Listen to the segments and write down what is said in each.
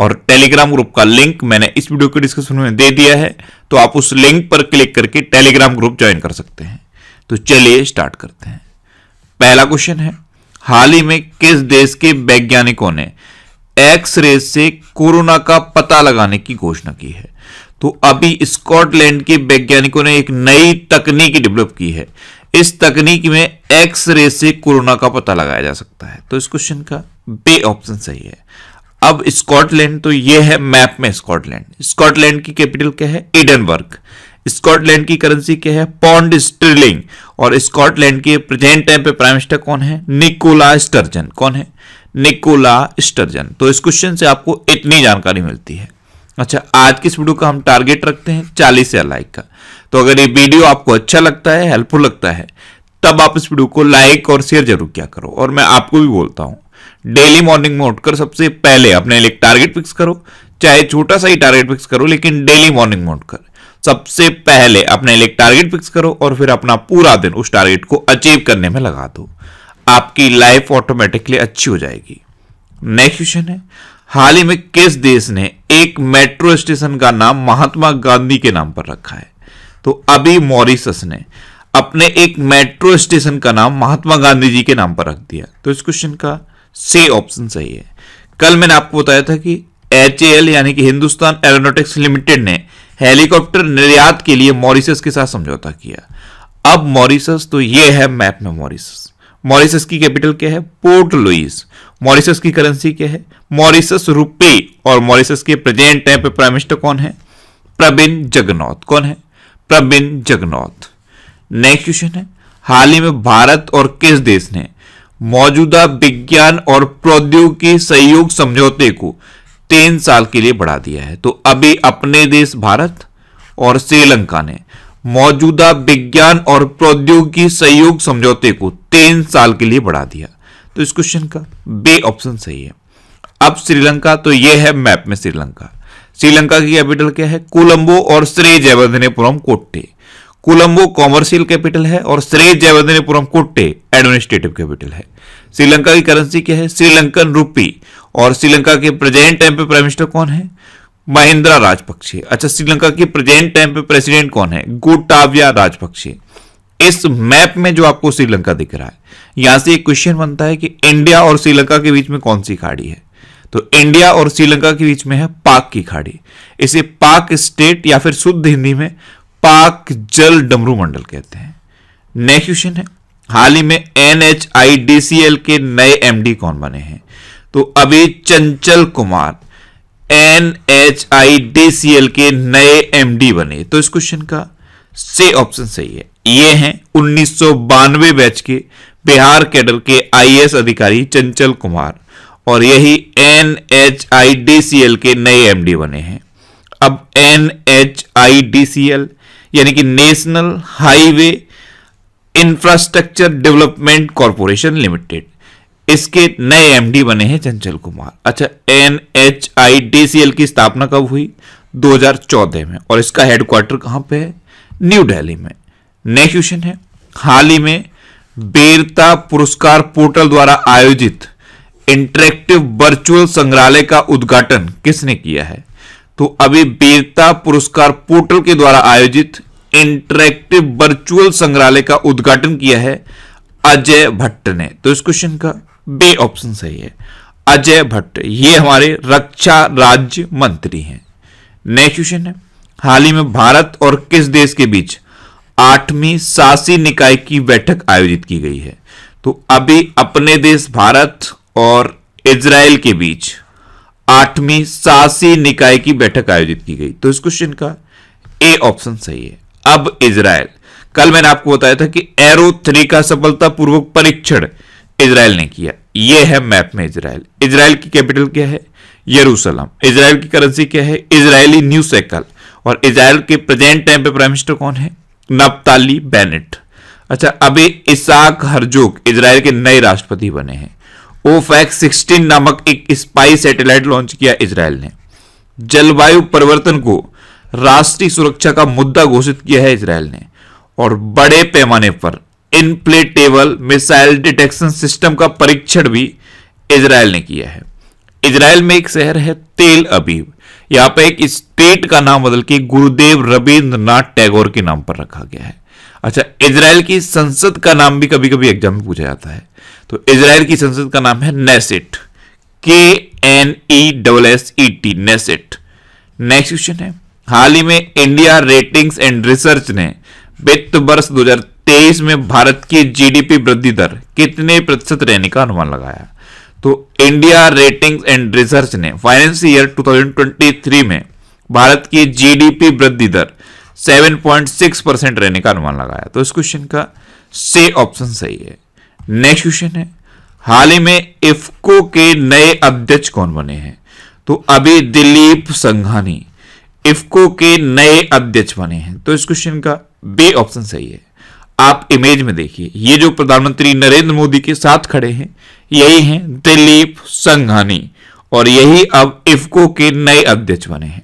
और Telegram group का link मैंने इस वीडियो के डिस्क्रिप्शन में दे दिया है तो आप उस लिंक पर क्लिक करके टेलीग्राम ग्रुप ज्वाइन कर सकते हैं तो चलिए स्टार्ट करते हैं पहला क्वेश्चन है हाल ही में किस देश के वैज्ञानिकों ने एक्सरे से कोरोना का पता लगाने की घोषणा की है तो अभी स्कॉटलैंड के वैज्ञानिकों ने एक नई तकनीक डेवलप की है इस तकनीक में एक्सरे से कोरोना का पता लगाया जा सकता है तो इस क्वेश्चन का बे ऑप्शन सही है अब स्कॉटलैंड तो ये है मैप में स्कॉटलैंड स्कॉटलैंड की कैपिटल क्या है एडनबर्ग स्कॉटलैंड की करेंसी क्या है पॉन्ड स्टर्लिंग और स्कॉटलैंड के प्रेजेंट टाइम पे प्राइम मिनिस्टर कौन है निकोला स्टर्जन कौन है निकोला स्टर्जन तो इस क्वेश्चन से आपको इतनी जानकारी मिलती है अच्छा आज की इस वीडियो का हम टारगेट रखते हैं चालीस या लाइक का तो अगर ये वीडियो आपको अच्छा लगता है हेल्पफुल लगता है तब आप इस वीडियो को लाइक और शेयर जरूर किया करो और मैं आपको भी बोलता हूं डेली मॉर्निंग में उठकर सबसे पहले अपने लिए टारगेट फिक्स करो चाहे छोटा सा ही टारगेट फिक्स करो लेकिन डेली मॉर्निंग में उठकर सबसे पहले अपने लिए टारगेट फिक्स करो और फिर अपना पूरा दिन उस टारगेट को अचीव करने में लगा दो आपकी लाइफ ऑटोमेटिकली अच्छी हो जाएगी नेक्स्ट क्वेश्चन है हाल ही में किस देश ने एक मेट्रो स्टेशन का नाम महात्मा गांधी के नाम पर रखा है तो अभी मॉरिसस ने अपने एक मेट्रो स्टेशन का नाम महात्मा गांधी जी के नाम पर रख दिया तो इस क्वेश्चन का सी ऑप्शन सही है कल मैंने आपको बताया था कि एच यानी कि हिंदुस्तान एरोनोटिक्स लिमिटेड ने हेलीकॉप्टर निर्यात के लिए मॉरिसस के साथ समझौता किया अब मॉरिशस तो ये है मैप में मॉरिशस मॉरिसस की कैपिटल क्या है पोर्ट लुइस मॉरिसस की करेंसी क्या है मॉरिसस रुपये और मॉरिसस के प्रेजेंट टाइम पे प्राइम मिनिस्टर कौन है प्रवीण जगनौथ कौन है प्रवीण जगनौथ नेक्स्ट क्वेश्चन है हाल ही में भारत और किस देश ने मौजूदा विज्ञान और प्रौद्योगिकी सहयोग समझौते को तीन साल के लिए बढ़ा दिया है तो अभी अपने देश भारत और श्रीलंका ने मौजूदा विज्ञान और प्रौद्योगिकी सहयोग समझौते को तीन साल के लिए बढ़ा दिया तो इस क्वेश्चन का बे ऑप्शन सही है अब श्रीलंका तो यह है मैप में श्रीलंका श्रीलंका की कैपिटल क्या है कोलंबो और श्री जयवर्धनेपुरम कोट्टे कोलंबो कॉमर्शियल कैपिटल है और श्रेय जयवर्धनपुरम कोट्टे एडमिनिस्ट्रेटिव कैपिटल है श्रीलंका की करेंसी क्या है श्रीलंकन रूपी और श्रीलंका के प्रेजेंट टाइम पे प्राइम मिनिस्टर कौन है महिंद्रा राजपक्षे अच्छा श्रीलंका के प्रेजेंट टाइम पे प्रेसिडेंट कौन है गोटाविया राजपक्षे इस मैप में जो आपको श्रीलंका दिख रहा है यहां से एक क्वेश्चन बनता है कि इंडिया और श्रीलंका के बीच में कौन सी खाड़ी है तो इंडिया और श्रीलंका के बीच में है पाक की खाड़ी इसे पाक स्टेट या फिर शुद्ध हिंदी में पाक जल डमरू मंडल कहते हैं नेक्स्ट क्वेश्चन है हाल ही में N H I D C L के नए एमडी कौन बने हैं तो अभी Chanchal Kumar N H I D C L के नए एमडी बने तो इस क्वेश्चन का से ऑप्शन सही है ये हैं उन्नीस बैच के बिहार कैडर के आईएएस अधिकारी चंचल कुमार और यही N H I D C L के नए एमडी बने हैं अब N H I D C L यानी कि national highway infrastructure development corporation limited इसके नए एमडी बने हैं चंचल कुमार अच्छा N H I D C L की स्थापना कब हुई 2014 में और इसका हेडक्वार्टर कहां पे है न्यू दिल्ली में नेक्स्ट क्वेश्चन है हाल ही में बेरता पुरस्कार पोर्टल द्वारा आयोजित इंटरेक्टिव वर्चुअल संग्रहालय का उद्घाटन किसने किया है तो अभी वीरता पुरस्कार पोर्टल के द्वारा आयोजित इंटरेक्टिव वर्चुअल संग्रहालय का उद्घाटन किया है अजय भट्ट ने तो इस क्वेश्चन का बे ऑप्शन सही है अजय भट्ट ये हमारे रक्षा राज्य मंत्री हैं नेक्स्ट क्वेश्चन है हाल ही में भारत और किस देश के बीच आठवीं सासी निकाय की बैठक आयोजित की गई है तो अभी अपने देश भारत और इसराइल के बीच आठवीं सासी निकाय की बैठक आयोजित की गई तो इस क्वेश्चन का ए ऑप्शन सही है अब इसराइल कल मैंने आपको बताया था कि एरो थ्री का सफलतापूर्वक परीक्षण इसराइल ने किया यह है मैप में इसराइल इसराइल की कैपिटल क्या है यरूशलम इसराइल की करेंसी क्या है इसराइली न्यू सैकल और इसराइल के प्रेजेंट टाइम पे प्राइम मिनिस्टर कौन है नपताली बेनेट अच्छा अभी इसाक हरजोक इसराइल के नए राष्ट्रपति बने हैं ओफैक्स सिक्सटीन नामक एक स्पाई सैटेलाइट लॉन्च किया इसराइल ने जलवायु परिवर्तन को राष्ट्रीय सुरक्षा का मुद्दा घोषित किया है इसराइल ने और बड़े पैमाने पर इनप्लेटेबल मिसाइल डिटेक्शन सिस्टम का परीक्षण भी इसराइल ने किया है इसराइल में एक शहर है तेल अबीब यहां पर एक स्टेट का नाम बदल के गुरुदेव रविंद्रनाथ टैगोर के नाम पर रखा गया है अच्छा इसराइल की संसद का नाम भी कभी कभी एग्जाम में पूछा जाता है तो इसराइल की संसद का नाम है नेसेट के N E double S E T Knesset next question है हाल ही में इंडिया रेटिंग्स एंड रिसर्च ने वित्त वर्ष 2023 में भारत की जीडीपी वृद्धि दर कितने प्रतिशत रहने का अनुमान लगाया तो इंडिया रेटिंग्स एंड रिसर्च ने फाइनेंस ईयर 2023 में भारत की जीडीपी वृद्धि दर 7.6 परसेंट रहने का अनुमान लगाया तो इस क्वेश्चन का से ऑप्शन सही है नेक्स्ट क्वेश्चन है हाल ही में इफको के नए अध्यक्ष कौन बने हैं तो अभी दिलीप संघानी इफको के नए अध्यक्ष बने हैं तो इस क्वेश्चन का बे ऑप्शन सही है आप इमेज में देखिए ये जो प्रधानमंत्री नरेंद्र मोदी के साथ खड़े हैं यही हैं दिलीप संघानी और यही अब इफको के नए अध्यक्ष बने हैं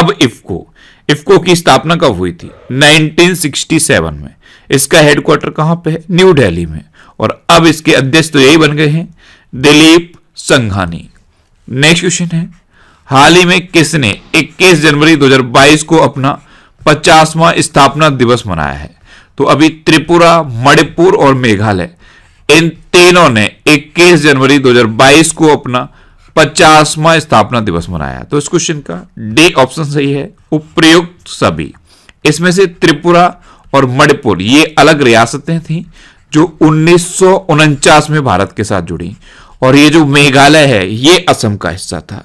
अब इफको इफको की स्थापना कब हुई थी 1967 में इसका हेडक्वार्टर कहां पे है न्यू दिल्ली में और अब इसके अध्यक्ष तो यही बन गए हैं दिलीप संघानी नेक्स्ट क्वेश्चन है हाल ही में किसने 21 जनवरी 2022 को अपना पचासवा स्थापना दिवस मनाया है तो अभी त्रिपुरा मणिपुर और मेघालय इन तीनों ने 21 जनवरी 2022 को अपना पचासवा स्थापना दिवस मनाया तो इस क्वेश्चन का डी ऑप्शन सही है उपयुक्त सभी इसमें से त्रिपुरा और मणिपुर ये अलग रियासतें थीं जो उन्नीस में भारत के साथ जुड़ी और ये जो मेघालय है ये असम का हिस्सा था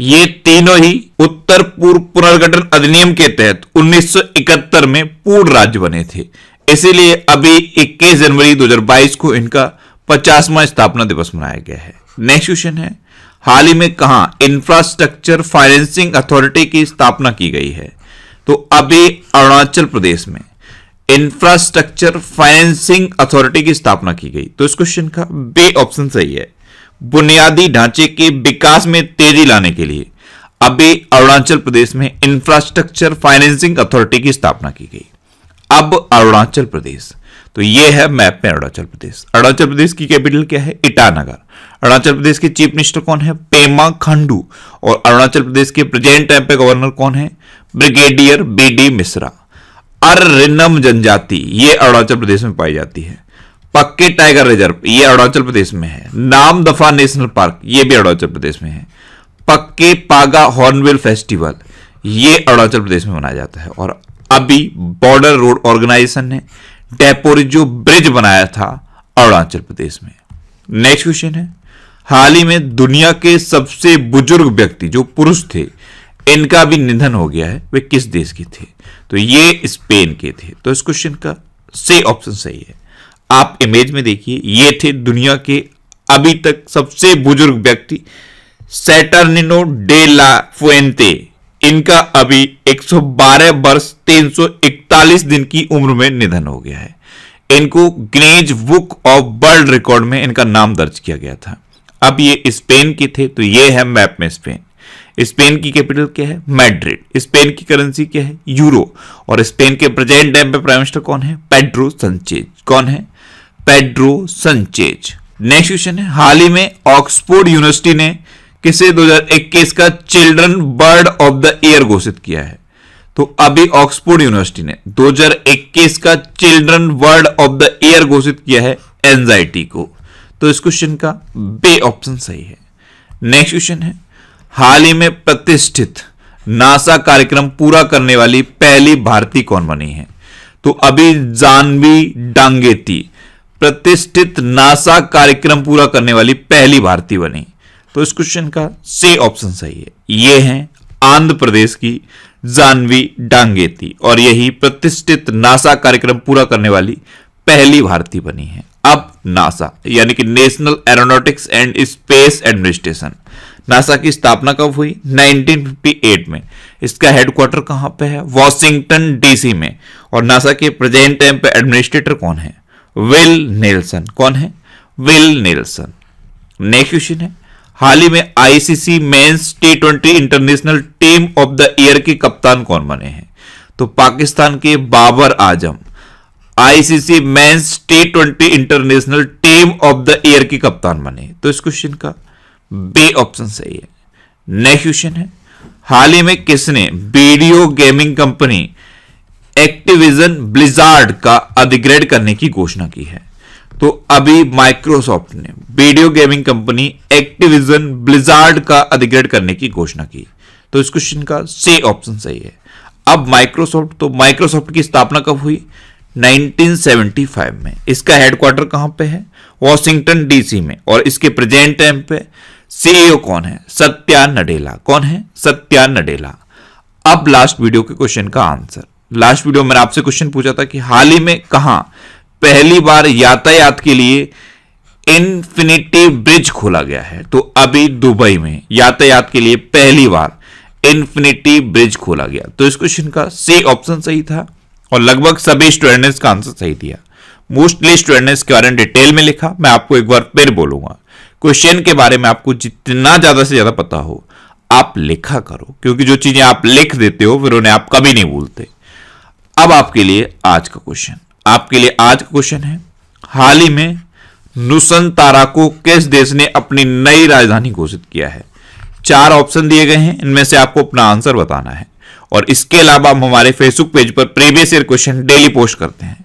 ये तीनों ही उत्तर पूर्व पुनर्गठन अधिनियम के तहत 1971 में पूर्ण राज्य बने थे इसीलिए अभी 21 जनवरी 2022 को इनका पचासवा स्थापना दिवस मनाया गया है नेक्स्ट क्वेश्चन है हाल ही में कहा इंफ्रास्ट्रक्चर फाइनेंसिंग अथॉरिटी की स्थापना की गई है तो अभी अरुणाचल प्रदेश में इंफ्रास्ट्रक्चर फाइनेंसिंग अथॉरिटी की स्थापना की गई तो इस क्वेश्चन का बे ऑप्शन सही है बुनियादी ढांचे के विकास में तेजी लाने के लिए अभी अरुणाचल प्रदेश में इंफ्रास्ट्रक्चर फाइनेंसिंग अथॉरिटी की स्थापना की गई अब अरुणाचल प्रदेश तो ये है मैप में अरुणाचल प्रदेश अरुणाचल प्रदेश की कैपिटल क्या है इटानगर अरुणाचल प्रदेश के चीफ मिनिस्टर कौन है पेमा खंडू और अरुणाचल प्रदेश के प्रेजेंट टाइम पे गवर्नर कौन है ब्रिगेडियर बी डी मिश्रा अर्रिनम जनजाति ये अरुणाचल प्रदेश में पाई जाती है पक्के टाइगर रिजर्व ये अरुणाचल प्रदेश में है नाम दफा नेशनल पार्क ये भी अरुणाचल प्रदेश में है पक्के पागा हॉर्नवेल फेस्टिवल ये अरुणाचल प्रदेश में मनाया जाता है और अभी बॉर्डर रोड ऑर्गेनाइजेशन ने डेपोरिजो ब्रिज बनाया था अरुणाचल प्रदेश में नेक्स्ट क्वेश्चन है हाल ही में दुनिया के सबसे बुजुर्ग व्यक्ति जो पुरुष थे इनका भी निधन हो गया है वे किस देश के थे तो ये स्पेन के थे तो इस क्वेश्चन का से ऑप्शन सही है आप इमेज में देखिए ये थे दुनिया के अभी तक सबसे बुजुर्ग व्यक्ति सैटर्निनो डे ला फुएंते इनका अभी 112 वर्ष 341 दिन की उम्र में निधन हो गया है इनको ग्रेज बुक ऑफ वर्ल्ड रिकॉर्ड में इनका नाम दर्ज किया गया था अब ये स्पेन के थे तो ये है मैप में स्पेन स्पेन की कैपिटल क्या है मैड्रिड स्पेन की करेंसी क्या है यूरो और स्पेन के प्रेजेंट टाइम पे प्राइम मिनिस्टर कौन है पेड्रो संचेज कौन है पेड्रो संचेज नेक्स्ट क्वेश्चन है हाल ही में ऑक्सफोर्ड यूनिवर्सिटी ने किसे 2021 का children word of the year घोषित किया है तो अभी ऑक्सफोर्ड यूनिवर्सिटी ने 2021 का children word of the year घोषित किया है एनजाइटी को तो इस क्वेश्चन का बे ऑप्शन सही है नेक्स्ट क्वेश्चन है हाल ही में प्रतिष्ठित नासा कार्यक्रम पूरा करने वाली पहली भारतीय कौन बनी है तो अभी जानवी डांगेती प्रतिष्ठित नासा कार्यक्रम पूरा करने वाली पहली भारतीय बनी तो इस क्वेश्चन का से ऑप्शन सही है ये है आंध्र प्रदेश की जानवी डांगेती और यही प्रतिष्ठित नासा कार्यक्रम पूरा करने वाली पहली भारतीय बनी है अब नासा यानी कि national aeronautics and space administration NASA की स्थापना कब हुई 1958 में इसका हेडक्वार्टर कहां पे है वॉशिंगटन डीसी में और नासा के प्रेजेंट टाइम पे एडमिनिस्ट्रेटर कौन है विल नेल्सन कौन है विल नेल्सन नेक्स्ट क्वेश्चन है हाल ही में ICC men's T twenty international team of the year के कप्तान कौन बने हैं तो पाकिस्तान के Babar Azam ICC men's T twenty international team of the year के कप्तान बने तो इस क्वेश्चन का बे ऑप्शन सही है नेक्स्ट क्वेश्चन है हाल ही में किसने video gaming company Activision Blizzard का अधिग्रहण करने की घोषणा की है तो अभी माइक्रोसॉफ्ट ने video gaming company Activision Blizzard का अधिग्रहण करने की घोषणा की तो इस क्वेश्चन का से ऑप्शन सही है अब माइक्रोसॉफ्ट तो माइक्रोसॉफ्ट की स्थापना कब हुई 1975 में इसका हेडक्वार्टर कहां पे है वॉशिंगटन डीसी में और इसके प्रेजेंट टाइम पे सीईओ कौन है सत्या नडेला कौन है सत्या नडेला अब लास्ट वीडियो के क्वेश्चन का आंसर लास्ट वीडियो मैंने आपसे क्वेश्चन पूछा था कि हाल ही में कहा पहली बार यातायात के लिए इन्फिनिटी ब्रिज खोला गया है तो अभी दुबई में यातायात के लिए पहली बार इन्फिनिटी ब्रिज खोला गया तो इस क्वेश्चन का सी ऑप्शन सही था और लगभग सभी स्टूडेंट्स का आंसर सही दिया मोस्टली स्टूडेंट्स के बारे में डिटेल में लिखा मैं आपको एक बार फिर बोलूंगा क्वेश्चन के बारे में आपको जितना ज़्यादा से ज़्यादा पता हो आप लिखा करो क्योंकि जो चीज़ें आप लिख देते हो फिर उन्हें आप कभी नहीं भूलते अब आपके लिए आज का क्वेश्चन आपके लिए आज का क्वेश्चन है हाल ही में नुसन तारा को किस देश ने अपनी नई राजधानी घोषित किया है चार ऑप्शन दिए गए हैं इनमें से आपको अपना आंसर बताना है और इसके अलावा हम हमारे फेसबुक पेज पर previous year question daily post करते हैं